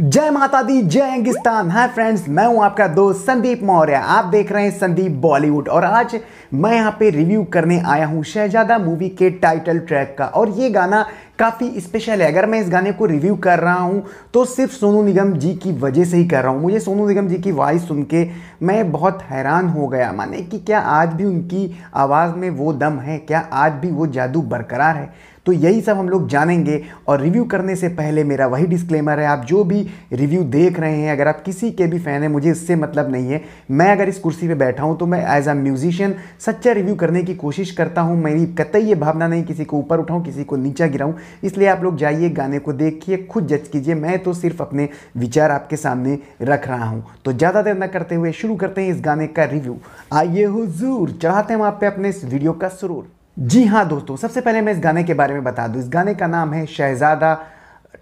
जय माता दी जय अंगिस्तान हाय फ्रेंड्स मैं हूं आपका दोस्त संदीप मौर्य आप देख रहे हैं संदीप बॉलीवुड और आज मैं यहां पे रिव्यू करने आया हूं शहजादा मूवी के टाइटल ट्रैक का और ये गाना काफ़ी स्पेशल है अगर मैं इस गाने को रिव्यू कर रहा हूँ तो सिर्फ सोनू निगम जी की वजह से ही कर रहा हूँ मुझे सोनू निगम जी की वॉइस सुन के मैं बहुत हैरान हो गया माने कि क्या आज भी उनकी आवाज़ में वो दम है क्या आज भी वो जादू बरकरार है तो यही सब हम लोग जानेंगे और रिव्यू करने से पहले मेरा वही डिस्क्लेमर है आप जो भी रिव्यू देख रहे हैं अगर आप किसी के भी फ़ैन हैं मुझे इससे मतलब नहीं है मैं अगर इस कुर्सी पर बैठा हूँ तो मैं एज अ म्यूजिशियन सच्चा रिव्यू करने की कोशिश करता हूँ मेरी कतई ये भावना नहीं किसी को ऊपर उठाऊँ किसी को नीचा गिराऊँ इसलिए आप लोग जाइए गाने को देखिए खुद जज कीजिए मैं तो सिर्फ अपने विचार आपके सामने रख रहा हूँ तो ज़्यादा देर न करते हुए शुरू करते हैं इस गाने का रिव्यू आइए हुजूर चढ़ाते हैं आप पे अपने इस वीडियो का सुरूर जी हाँ दोस्तों सबसे पहले मैं इस गाने के बारे में बता दूँ इस गाने का नाम है शहजादा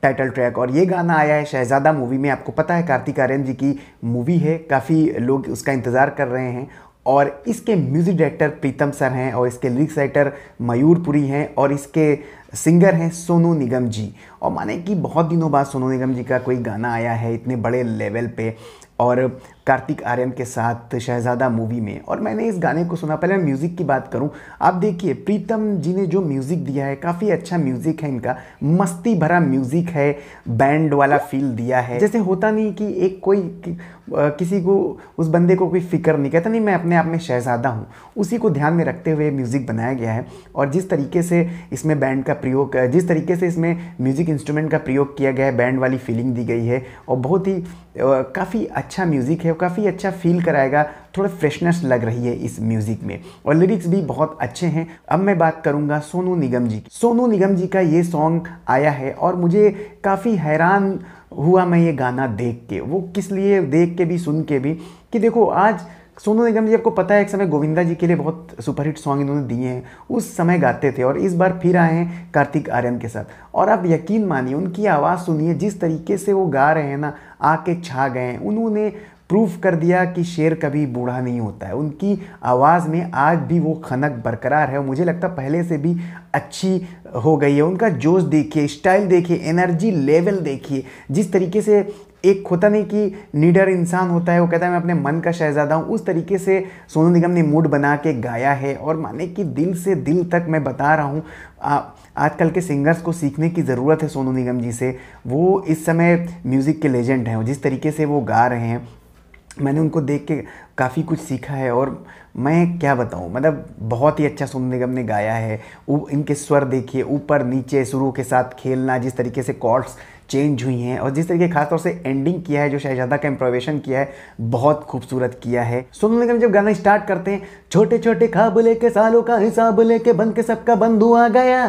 टाइटल ट्रैक और ये गाना आया है शहजादा मूवी में आपको पता है कार्तिक आर्यन जी की मूवी है काफ़ी लोग उसका इंतज़ार कर रहे हैं और इसके म्यूज़िक डायरेक्टर प्रीतम सर हैं और इसके लिरिक्स राइटर मयूरपुरी हैं और इसके सिंगर हैं सोनू निगम जी और माने कि बहुत दिनों बाद सोनू निगम जी का कोई गाना आया है इतने बड़े लेवल पे और कार्तिक आर्यन के साथ शहजादा मूवी में और मैंने इस गाने को सुना पहले मैं म्यूज़िक की बात करूं आप देखिए प्रीतम जी ने जो म्यूज़िक दिया है काफ़ी अच्छा म्यूज़िक है इनका मस्ती भरा म्यूज़िक है बैंड वाला फील दिया है जैसे होता नहीं कि एक कोई कि, आ, किसी को उस बंदे को कोई फिक्र नहीं कहता नहीं मैं अपने आप में शहजादा हूँ उसी को ध्यान में रखते हुए म्यूज़िक बनाया गया है और जिस तरीके से इसमें बैंड का प्रयोग जिस तरीके से इसमें म्यूज़िक इंस्ट्रूमेंट का प्रयोग किया गया है बैंड वाली फीलिंग दी गई है और बहुत ही काफ़ी अच्छा म्यूज़िक है और काफ़ी अच्छा फील कराएगा थोड़ा फ्रेशनेस लग रही है इस म्यूज़िक में और लिरिक्स भी बहुत अच्छे हैं अब मैं बात करूंगा सोनू निगम जी की सोनू निगम जी का ये सॉन्ग आया है और मुझे काफ़ी हैरान हुआ मैं ये गाना देख के वो किस लिए देख के भी सुन के भी कि देखो आज सोनू निगम जी आपको पता है एक समय गोविंदा जी के लिए बहुत सुपरहिट सॉन्ग इन्होंने दिए हैं उस समय गाते थे और इस बार फिर आए हैं कार्तिक आर्यन के साथ और आप यकीन मानिए उनकी आवाज़ सुनिए जिस तरीके से वो गा रहे हैं ना आके छा गए हैं उन्होंने प्रूफ कर दिया कि शेर कभी बूढ़ा नहीं होता है उनकी आवाज़ में आज भी वो खनक बरकरार है मुझे लगता पहले से भी अच्छी हो गई है उनका जोश देखिए स्टाइल देखिए एनर्जी लेवल देखिए जिस तरीके से एक होता नहीं कि निडर इंसान होता है वो कहता है मैं अपने मन का शहजादा हूँ उस तरीके से सोनू निगम ने मूड बना के गाया है और माने कि दिल से दिल तक मैं बता रहा हूँ आजकल के सिंगर्स को सीखने की ज़रूरत है सोनू निगम जी से वो इस समय म्यूज़िक के लेजेंड हैं जिस तरीके से वो गा रहे हैं मैंने उनको देख के काफ़ी कुछ सीखा है और मैं क्या बताऊँ मतलब बहुत ही अच्छा सोनू निगम ने गाया है इनके स्वर देखिए ऊपर नीचे शुरू के साथ खेलना जिस तरीके से कॉर्ड्स चेंज हुई हैं और जिस तरीके खासतौर से एंडिंग किया है जो शहजादा का इम्प्रोवेशन किया है बहुत खूबसूरत किया है सोनू निगम जब गाना स्टार्ट करते हैं छोटे छोटे खाब लेके सालों का हिसाब लेके बन के सबका बंधु आ गया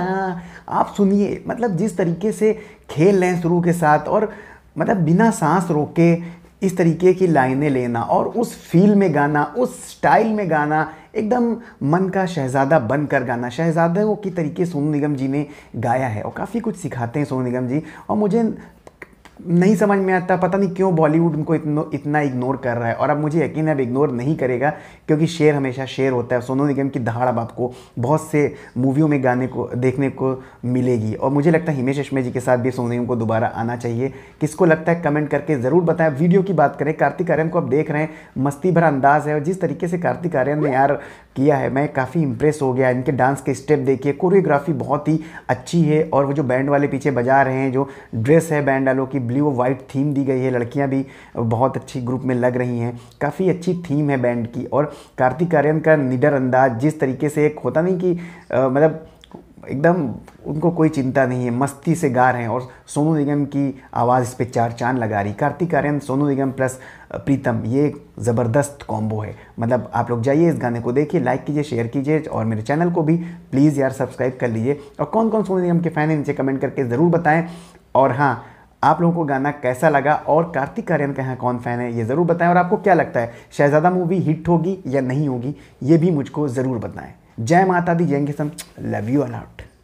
आप सुनिए मतलब जिस तरीके से खेल रहे हैं शुरू के साथ और मतलब बिना सांस रोके इस तरीके की लाइनें लेना और उस फील में गाना उस स्टाइल में गाना एकदम मन का शहज़ादा बन कर गाना शहज़ादों की तरीके सोनू निगम जी ने गाया है और काफ़ी कुछ सिखाते हैं सोनू निगम जी और मुझे नहीं समझ में आता पता नहीं क्यों बॉलीवुड उनको इतनो, इतना इग्नोर कर रहा है और अब मुझे यकीन है अब इग्नोर नहीं करेगा क्योंकि शेर हमेशा शेर होता है सोनू निगम की दहाड़ अब आपको बहुत से मूवियों में गाने को देखने को मिलेगी और मुझे लगता है हिमेश रश्मि जी के साथ भी सोनू निगम को दोबारा आना चाहिए किसको लगता है कमेंट करके ज़रूर बताएं वीडियो की बात करें कार्तिक आर्यन को आप देख रहे हैं मस्ती भरा अंदाज़ है और जिस तरीके से कार्तिक आर्यन ने यार किया है मैं काफ़ी इंप्रेस हो गया इनके डांस के स्टेप देखिए कोरियोग्राफी बहुत ही अच्छी है और वो जो बैंड वाले पीछे बजा रहे हैं जो ड्रेस है बैंड वालों की ब्लू और वाइट थीम दी गई है लड़कियां भी बहुत अच्छी ग्रुप में लग रही हैं काफ़ी अच्छी थीम है बैंड की और कार्तिक आर्यन का निडर अंदाज जिस तरीके से एक होता नहीं कि मतलब एकदम उनको कोई चिंता नहीं है मस्ती से गा रहे हैं और सोनू निगम की आवाज़ इस पर चार चांद लगा रही कार्तिक आर्यन सोनू निगम प्लस प्रीतम ये एक ज़बरदस्त कॉम्बो है मतलब आप लोग जाइए इस गाने को देखिए लाइक कीजिए शेयर कीजिए और मेरे चैनल को भी प्लीज़ यार सब्सक्राइब कर लीजिए और कौन कौन सोनू निगम के फ़ैन हैं नीचे कमेंट करके ज़रूर बताएं और हाँ आप लोगों को गाना कैसा लगा और कार्तिक आर्यन का यहाँ कौन फ़ैन है ये ज़रूर बताएं और आपको क्या लगता है शहजादा मूवी हिट होगी या नहीं होगी ये भी मुझको ज़रूर बताएं जय माता दी जय किसम लव यू अलाउट